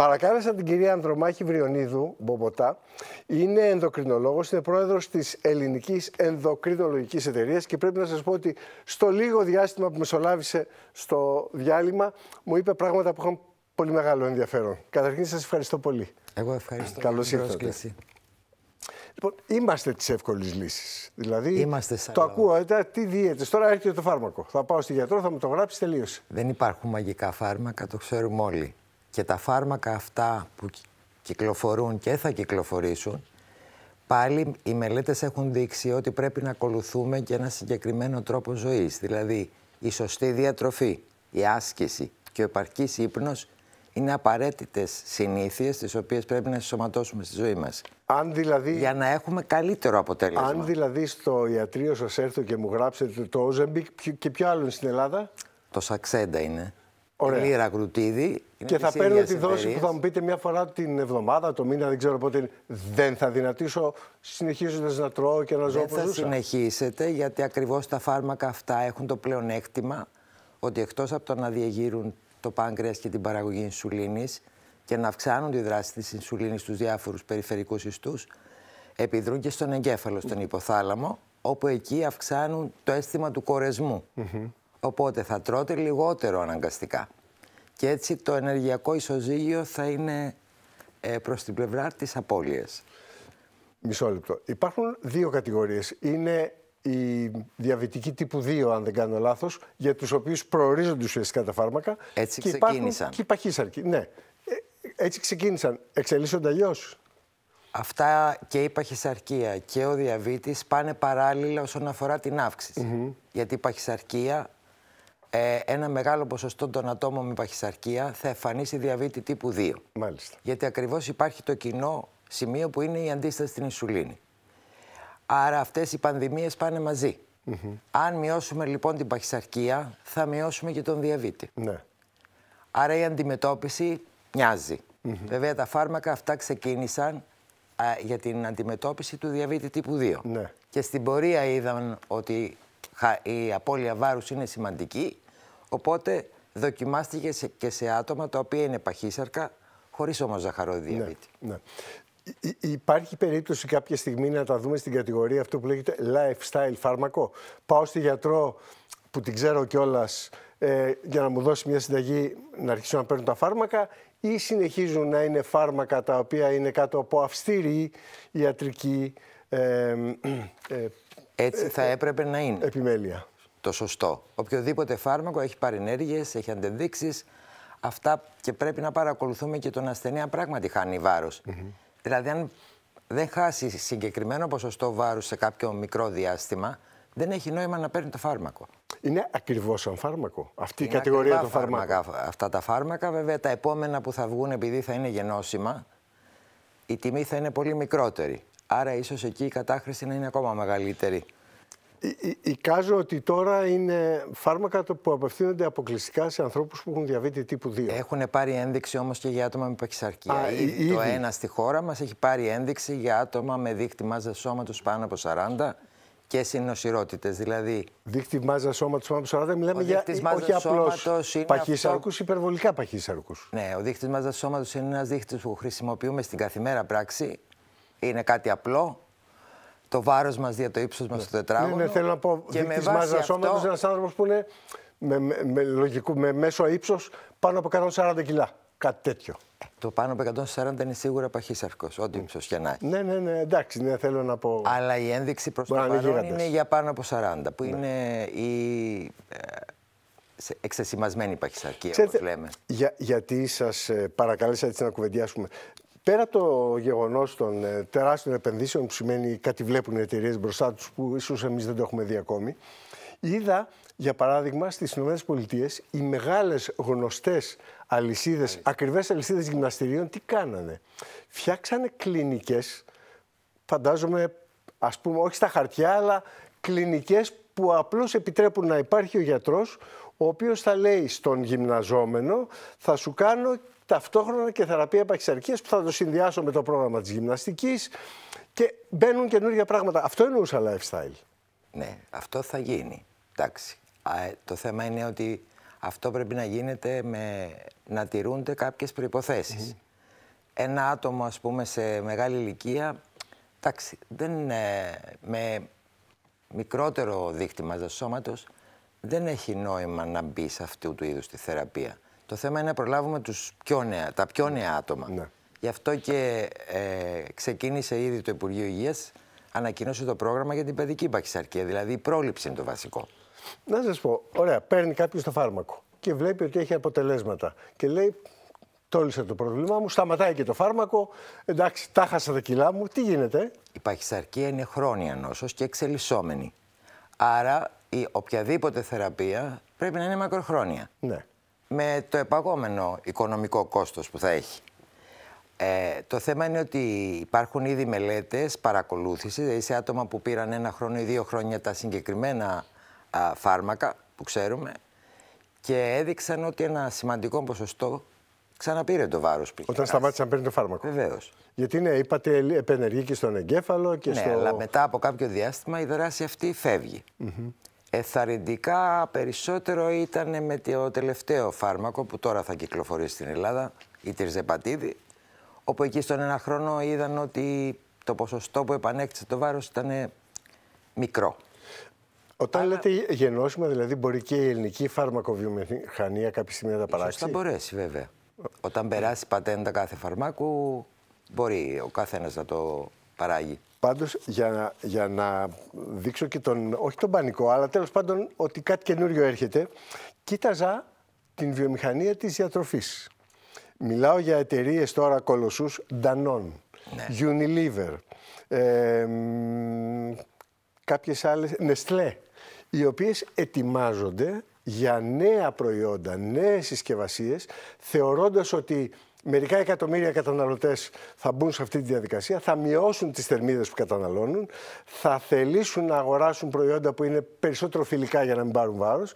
Παρακάλεσα την κυρία Ανδρομάχη Βριονίδου Μπομποτά. Είναι ενδοκρινολόγος, είναι πρόεδρος της Ελληνικής Ενδοκρινολογικής Εταιρείας και πρέπει να σας πω ότι στο λίγο διάστημα που μεσολάβησε στο διάλειμμα μου είπε πράγματα που είχαν πολύ μεγάλο ενδιαφέρον. Καταρχήν σας ευχαριστώ πολύ. Εγώ ευχαριστώ. Καλώς ήρθατε. Λοιπόν, είμαστε τη εύκολη λύση. Δηλαδή, το ακούω, Τώρα, ε, τι δίαιτες. Τώρα έρχεται το φάρμακο. Θα πάω στη γιατρό, θα μου το γράψει, τελείωσε. Δεν υπάρχουν μαγικά φάρμακα, το ξέρουμε όλοι και τα φάρμακα αυτά που κυκλοφορούν και θα κυκλοφορήσουν, πάλι οι μελέτες έχουν δείξει ότι πρέπει να ακολουθούμε και ένα συγκεκριμένο τρόπο ζωής. Δηλαδή, η σωστή διατροφή, η άσκηση και ο επαρκής ύπνος είναι απαραίτητες συνήθειες τις οποίες πρέπει να συσσωματώσουμε στη ζωή μας. Αν δηλαδή. Για να έχουμε καλύτερο αποτέλεσμα. Αν δηλαδή στο ιατρείο σας έρθω και μου γράψετε το Οζέμπι και ποιο άλλο είναι στην Ελλάδα. Το Σαξέντα είναι. Ωραία. Λίρα Κρουτίδη. Και θα παίρνω τη δόση που θα μου πείτε μια φορά την εβδομάδα, το μήνα, δεν ξέρω πότε Δεν θα δυνατήσω συνεχίζοντας να τρώω και να ζω όπως θα ζούσα. συνεχίσετε γιατί ακριβώς τα φάρμακα αυτά έχουν το πλεονέκτημα ότι εκτός από το να διεγείρουν το πάνκρεας και την παραγωγή ισουλίνη και να αυξάνουν τη δράση της ισουλίνη στους διάφορους περιφερικούς ιστούς, επιδρούν και στον εγκέφαλο, στον υποθάλαμο, όπου εκεί αυξάνουν το αίσθημα του κορεσμού. Mm -hmm. Οπότε θα τρώτε λιγότερο αναγκαστικά. Και έτσι το ενεργειακό ισοζύγιο θα είναι ε, προς την πλευρά της απώλειας. Μισό λεπτό. Υπάρχουν δύο κατηγορίες. Είναι η διαβητική τύπου 2, αν δεν κάνω λάθος, για τους οποίους προορίζονται ουσιαστικά τα φάρμακα. Έτσι και ξεκίνησαν. Και οι ναι. Ε, έτσι ξεκίνησαν. Εξελίσσονται αλλιώς. Αυτά και η παχυσαρκία και ο διαβήτης πάνε παράλληλα όσον αφορά την αύξηση. Γιατί η παχυσαρκία ε, ένα μεγάλο ποσοστό των ατόμων με παχυσαρκία θα εμφανίσει διαβήτη τύπου 2. Μάλιστα. Γιατί ακριβώς υπάρχει το κοινό σημείο που είναι η αντίσταση στην ισουλίνη. Άρα αυτές οι πανδημίες πάνε μαζί. Αν μειώσουμε λοιπόν την παχυσαρκία, θα μειώσουμε και τον διαβήτη. Ναι. Άρα η αντιμετώπιση μοιάζει. Mm Βέβαια τα φάρμακα αυτά ξεκίνησαν για την αντιμετώπιση του διαβήτη τύπου 2. Ναι. Και στην πορεία είδαν ότι η απώλεια βάρους είναι σημαντική, οπότε δοκιμάστηκε και σε άτομα τα οποία είναι παχύσαρκα, χωρίς όμως ζαχαροδιαβήτη. Ναι, ναι. υπάρχει περίπτωση κάποια στιγμή να τα δούμε στην κατηγορία αυτό που λέγεται lifestyle φάρμακο. Πάω στη γιατρό που την ξέρω κιόλας ε, για να μου δώσει μια συνταγή να αρχίσω να παίρνω τα φάρμακα ή συνεχίζουν να είναι φάρμακα τα οποία είναι κάτω από αυστηρή ιατρική ε, ε, έτσι ε, θα ε, έπρεπε να είναι. Επιμέλεια. Το σωστό. Οποιοδήποτε φάρμακο έχει πάρει ενέργειες, έχει αντεδείξει. Αυτά και πρέπει να παρακολουθούμε και τον ασθενή αν πράγματι χάνει χάνει Δηλαδή, αν δεν χάσει συγκεκριμένο ποσοστό βάρους σε κάποιο μικρό διάστημα, δεν έχει νόημα να παίρνει το φάρμακο. Είναι ακριβώς σαν φάρμακο αυτή η κατηγορία των φάρμακων. Αυτά τα φάρμακα, βέβαια, τα επόμενα που θα βγουν επειδή θα είναι γενώσιμα, η τιμή θα είναι πολύ μικρότερη. Άρα ίσως εκεί η κατάχρηση να είναι ακόμα μεγαλύτερη. Ε, ε, εικάζω ότι τώρα είναι φάρμακα που απευθύνονται αποκλειστικά σε ανθρώπους που έχουν διαβίτη τύπου 2. Έχουν πάρει ένδειξη όμως και για άτομα με παχυσαρκία. Ε, το ένα στη χώρα μας έχει πάρει ένδειξη για άτομα με δείκτη μάζας σώματος πάνω από 40 και συνοσυρότητε. Δηλαδή. Δείκτη μάζας σώματος πάνω από 40, μιλάμε για όχι απλώς παχύσαρκου, αυτό... υπερβολικά παχύσαρκου. Ναι, ο δείκτη μάζας σώματος είναι ένας δείκτη που χρησιμοποιούμε στην καθημέρα πράξη είναι κάτι απλό. Το βάρος μας δια το ύψος μας στο ναι. τετράγωνο. Ναι, ναι, θέλω να πω, και με βάση αυτό... ένας που είναι με, με, με, με μέσο ύψος πάνω από 140 κιλά. Κάτι τέτοιο. Ε, το πάνω από 140 είναι σίγουρα παχύσαρκος, ό,τι ναι. ύψος και να έχει. Ναι, ναι, ναι, εντάξει, ναι, θέλω να πω. Αλλά η ένδειξη προς το παρόν είναι για πάνω από 40, που ναι. είναι η ε, εξεσημασμένη παχυσαρκία, όπως λέμε. Για, γιατί σας ε, παρακαλέσα έτσι να κουβεντιάσουμε. Πέρα το γεγονός των ε, τεράστιων επενδύσεων που σημαίνει κάτι βλέπουν οι εταιρείες μπροστά τους που ίσως εμείς δεν το έχουμε δει ακόμη, είδα για παράδειγμα στις ΗΠΑ οι μεγάλες γνωστές αλυσίδες, ακριβές αλυσίδες γυμναστηρίων τι κάνανε. Φτιάξανε κλινικές, φαντάζομαι ας πούμε όχι στα χαρτιά, αλλά κλινικές που απλώς επιτρέπουν να υπάρχει ο γιατρός, ο οποίος θα λέει στον γυμναζόμενο, θα σου κάνω ταυτόχρονα και θεραπεία επαξιαρχίας που θα το συνδυάσω με το πρόγραμμα της γυμναστικής και μπαίνουν καινούργια πράγματα. Αυτό εννοούσα lifestyle. Ναι, αυτό θα γίνει. Εντάξει. Ε, το θέμα είναι ότι αυτό πρέπει να γίνεται με να τηρούνται κάποιες προποθέσει. Ένα άτομο, ας πούμε, σε μεγάλη ηλικία, εντάξει, δεν, με μικρότερο δείκτη σώματος, δεν έχει νόημα να μπει σε αυτού του είδους τη θεραπεία. Το θέμα είναι να προλάβουμε τους πιο νέα, τα πιο ναι. νέα άτομα. Ναι. Γι' αυτό και ε, ξεκίνησε ήδη το Υπουργείο Υγείας, ανακοινώσε το πρόγραμμα για την παιδική παχυσαρκία. Δηλαδή η πρόληψη είναι το βασικό. Να σας πω, ωραία, παίρνει κάποιος το φάρμακο και βλέπει ότι έχει αποτελέσματα. Και λέει, τόλισε το πρόβλημά μου, σταματάει και το φάρμακο. Εντάξει, τα χάσα τα κιλά μου. Τι γίνεται. Η παχυσαρκία είναι χρόνια νόσο και εξελισσόμενη. Άρα η οποιαδήποτε θεραπεία πρέπει να είναι μακροχρόνια. Ναι με το επαγόμενο οικονομικό κόστος που θα έχει. Ε, το θέμα είναι ότι υπάρχουν ήδη μελέτες παρακολούθησης, δηλαδή σε άτομα που πήραν ένα χρόνο ή δύο χρόνια τα συγκεκριμένα φάρμακα που ξέρουμε και έδειξαν ότι ένα σημαντικό ποσοστό ξαναπήρε το βάρος που Όταν σταμάτησαν να παίρνει το φάρμακο. Βεβαίως. Γιατί ναι, είπατε ε, επενεργεί και στον εγκέφαλο και ναι, στο. Ναι, αλλά μετά από κάποιο διάστημα η δράση αυτή φεύγει. Mm -hmm. Εθαρρυντικά περισσότερο ήταν με το τελευταίο φάρμακο που τώρα θα κυκλοφορήσει στην Ελλάδα, η τριζεπατίδη, όπου εκεί στον ένα χρόνο είδαν ότι το ποσοστό που επανέκτησε το βάρος ήταν μικρό. Όταν Αλλά... λέτε γενώσιμα, δηλαδή μπορεί και η ελληνική φάρμακοβιομηχανία κάποια στιγμή να τα παράξει. Ίσως θα μπορέσει βέβαια. Όταν περάσει πατέντα κάθε φαρμάκου, μπορεί ο καθένας να το παράγει. Πάντως, για, να, για να δείξω και τον. Όχι τον πανικό, αλλά τέλος πάντων ότι κάτι καινούριο έρχεται, κοίταζα την βιομηχανία της διατροφής. Μιλάω για εταιρείες τώρα κολοσσούς, Danone, ναι. Unilever, ε, κάποιες άλλες, Nestlé, οι οποίες ετοιμάζονται για νέα προϊόντα, νέες συσκευασίες, θεωρώντας ότι μερικά εκατομμύρια καταναλωτές θα μπουν σε αυτή τη διαδικασία, θα μειώσουν τις θερμίδες που καταναλώνουν, θα θελήσουν να αγοράσουν προϊόντα που είναι περισσότερο φιλικά για να μην πάρουν βάρος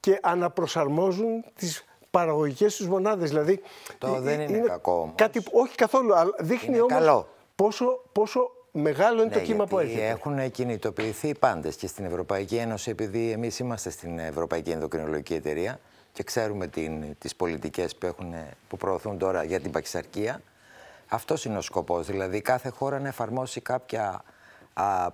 και αναπροσαρμόζουν τις παραγωγικές τους μονάδες. Δηλαδή, το ε, δεν ε, είναι, κακό όμως. Κάτι, όχι καθόλου, αλλά δείχνει όμω πόσο, πόσο μεγάλο είναι το ναι, κύμα που έρχεται. Έχουν κινητοποιηθεί οι πάντες και στην Ευρωπαϊκή Ένωση, επειδή εμείς είμαστε στην Ευρωπαϊκή Ενδοκρινολογική Εταιρεία και ξέρουμε την, τις πολιτικές που, έχουν, που προωθούν τώρα για την παχυσαρκία. Αυτός είναι ο σκοπός, δηλαδή κάθε χώρα να εφαρμόσει κάποια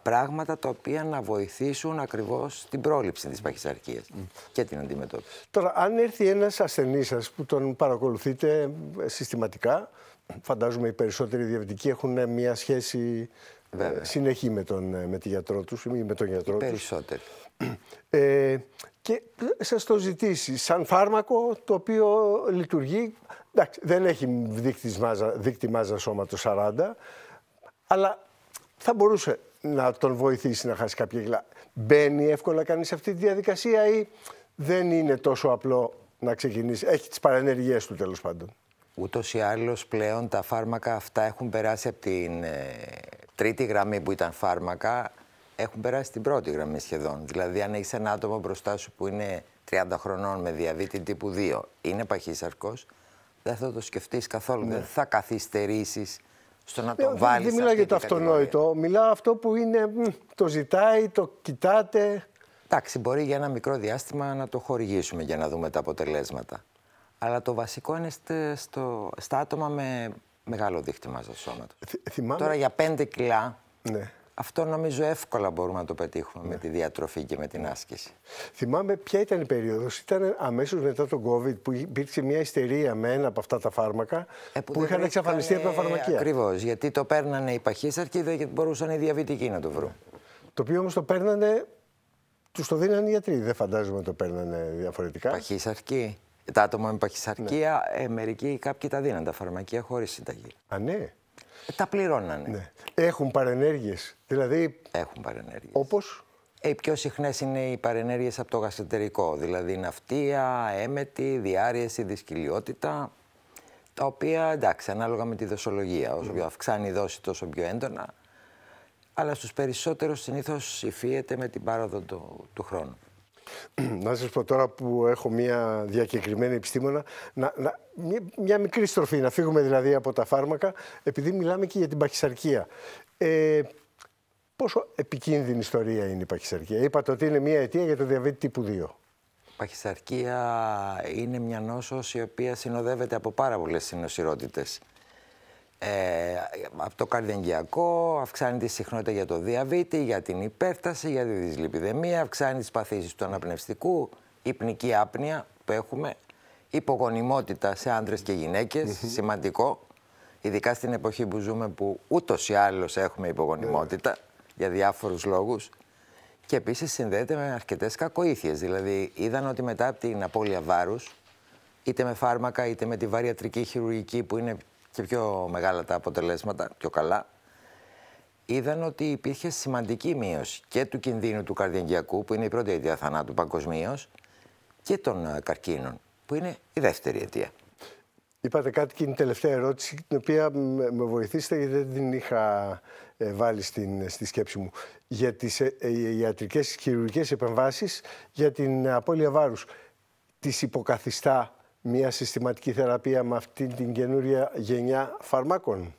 πράγματα τα οποία να βοηθήσουν ακριβώς την πρόληψη της παχυσαρκίας και την αντιμετώπιση. Τώρα, αν έρθει ένας ασθενής σας που τον παρακολουθείτε ε, συστηματικά, φαντάζομαι οι περισσότεροι διαβητικοί έχουν ε, μια σχέση ε, Βέβαια. συνεχή με τον, γιατρό τους ή με τον γιατρό οι Περισσότεροι. Ε, και ε, σας το ζητήσει σαν φάρμακο το οποίο λειτουργεί. Εντάξει, δεν έχει δείκτης μάζα, σώματο 40, αλλά θα μπορούσε να τον βοηθήσει να χάσει κάποια γλά. Μπαίνει εύκολα κανείς σε αυτή τη διαδικασία ή δεν είναι τόσο απλό να ξεκινήσει. Έχει τις παρενεργίες του τέλος πάντων. Ούτως ή άλλως πλέον τα φάρμακα αυτά έχουν περάσει από την ε, τρίτη γραμμή που ήταν φάρμακα έχουν περάσει την πρώτη γραμμή σχεδόν. Δηλαδή, αν έχεις ένα άτομο μπροστά σου που είναι 30 χρονών με διαβήτη τύπου 2, είναι παχύσαρκος, δεν θα το σκεφτείς καθόλου. Ναι. Δεν θα καθυστερήσεις στο να ε, τον βάλεις. βάλεις. Δεν μιλάω για το αυτονόητο. Μιλάω αυτό που είναι. Το ζητάει, το κοιτάτε. Εντάξει, μπορεί για ένα μικρό διάστημα να το χορηγήσουμε για να δούμε τα αποτελέσματα. Αλλά το βασικό είναι στο, στα άτομα με μεγάλο δίχτυμα σώμα. Θυμάμαι... Τώρα για 5 κιλά. Ναι. Αυτό νομίζω εύκολα μπορούμε να το πετύχουμε με τη διατροφή και με την άσκηση. Θυμάμαι ποια ήταν η περίοδος. Ήταν αμέσως μετά τον COVID που υπήρξε μια ιστερία με ένα από αυτά τα φάρμακα ε, που, που είχαν εξαφανιστεί από τα φαρμακεία. Ακριβώς. Γιατί το παίρνανε οι παχύσαρκοι και μπορούσαν οι διαβητικοί να το βρουν. Το οποίο όμως το παίρνανε. Τους το δίνανε οι γιατροί. Δεν φαντάζομαι το παίρνανε διαφορετικά. Παχύσαρκοι. Τα άτομα με παχυσαρκία, ναι. ε, μερικοί κάποιοι τα δίνανε τα φαρμακεία χωρίς συνταγή. Α, ναι. Τα πληρώνανε. Ναι. Έχουν παρενέργειες. Δηλαδή. Έχουν παρενέργειες. Όπως. Οι ε, πιο συχνές είναι οι παρενέργειες από το γαστρεντερικό. Δηλαδή ναυτία, έμετη, διάρρεση δυσκυλιότητα. Τα οποία εντάξει, ανάλογα με τη δοσολογία. Όσο πιο αυξάνει η δόση, τόσο πιο έντονα. Αλλά στους περισσότερους συνήθως υφίεται με την πάροδο του χρόνου. να σας πω τώρα που έχω μια διακεκριμένη επιστήμονα, να, να, μια, μικρή στροφή, να φύγουμε δηλαδή από τα φάρμακα, επειδή μιλάμε και για την παχυσαρκία. Ε, πόσο επικίνδυνη ιστορία είναι η παχυσαρκία. Είπατε ότι είναι μια αιτία για το διαβήτη τύπου 2. Παχυσαρκία είναι μια νόσος η οποία συνοδεύεται από πάρα πολλές συνοσυρότητες ε, από το καρδιαγγειακό, αυξάνει τη συχνότητα για το διαβήτη, για την υπέρταση, για τη δυσλιπιδεμία, αυξάνει τις παθήσεις του αναπνευστικού, υπνική άπνοια που έχουμε, υπογονιμότητα σε άντρες και γυναίκες, σημαντικό, ειδικά στην εποχή που ζούμε που ούτως ή άλλως έχουμε υπογονιμότητα ναι. για διάφορους λόγους και επίσης συνδέεται με αρκετές κακοήθειες. Δηλαδή είδαν ότι μετά από την απώλεια βάρους, είτε με φάρμακα είτε με τη βαριατρική χειρουργική που είναι και πιο μεγάλα τα αποτελέσματα, πιο καλά, είδαν ότι υπήρχε σημαντική μείωση και του κινδύνου του καρδιαγγειακού, που είναι η πρώτη αιτία θανάτου παγκοσμίως, και των ε, καρκίνων, που είναι η δεύτερη αιτία. Είπατε κάτι και είναι η τελευταία ερώτηση, την οποία με βοηθήσετε γιατί δεν την είχα ε, βάλει ε, στη σκέψη μου. Για τις ιατρικέ ιατρικές χειρουργικές για την απώλεια βάρους. Τις υποκαθιστά μια συστηματική θεραπεία με αυτή την καινούρια γενιά φαρμάκων.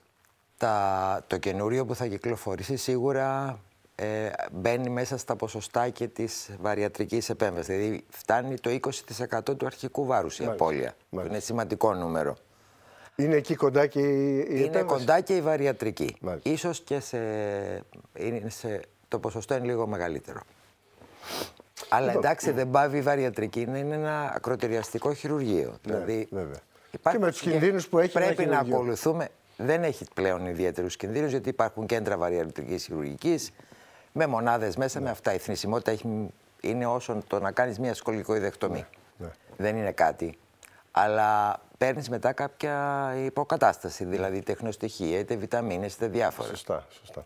Τα, το καινούριο που θα κυκλοφορήσει σίγουρα ε, μπαίνει μέσα στα ποσοστά και της βαριατρικής επέμβασης. Δηλαδή φτάνει το 20% του αρχικού βάρους η απώλεια. Είναι σημαντικό νούμερο. Είναι εκεί κοντά και η Είναι κοντά και η βαριατρική. Μάλιστα. Ίσως και σε, είναι σε, το ποσοστό είναι λίγο μεγαλύτερο. Αλλά λοιπόν, εντάξει, λοιπόν. δεν πάβει η βαριατρική να είναι ένα ακροτηριαστικό χειρουργείο. Ναι, δηλαδή, βέβαια. Και με τους κινδύνους που έχει Πρέπει να ακολουθούμε. Δεν έχει πλέον ιδιαίτερους κινδύνους, γιατί υπάρχουν κέντρα βαριατρικής χειρουργικής με μονάδες μέσα, ναι. με αυτά. Η θνησιμότητα έχει... είναι όσο το να κάνεις μια Ναι, Ναι. Δεν είναι κάτι. Αλλά παίρνεις μετά κάποια υποκατάσταση, δηλαδή τεχνοστοιχεία, είτε βιταμίνες, είτε διάφορα. Σωστά, σωστά.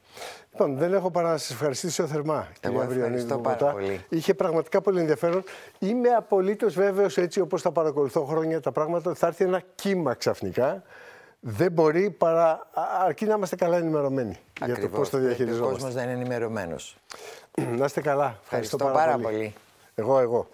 Λοιπόν, δεν έχω παρά να σας ευχαριστήσω θερμά, κύριε Ευχαριστώ Πάρα πολύ. Είχε πραγματικά πολύ ενδιαφέρον. Είμαι απολύτως βέβαιος, έτσι όπως θα παρακολουθώ χρόνια τα πράγματα, ότι θα έρθει ένα κύμα ξαφνικά. Δεν μπορεί παρά αρκεί να είμαστε καλά ενημερωμένοι Ακριβώς. για το πώς το διαχειριζόμαστε. Ο κόσμο δεν είναι ενημερωμένος. να είστε καλά. Ευχαριστώ, Ευχαριστώ πάρα, πάρα πολύ. Εγώ, εγώ.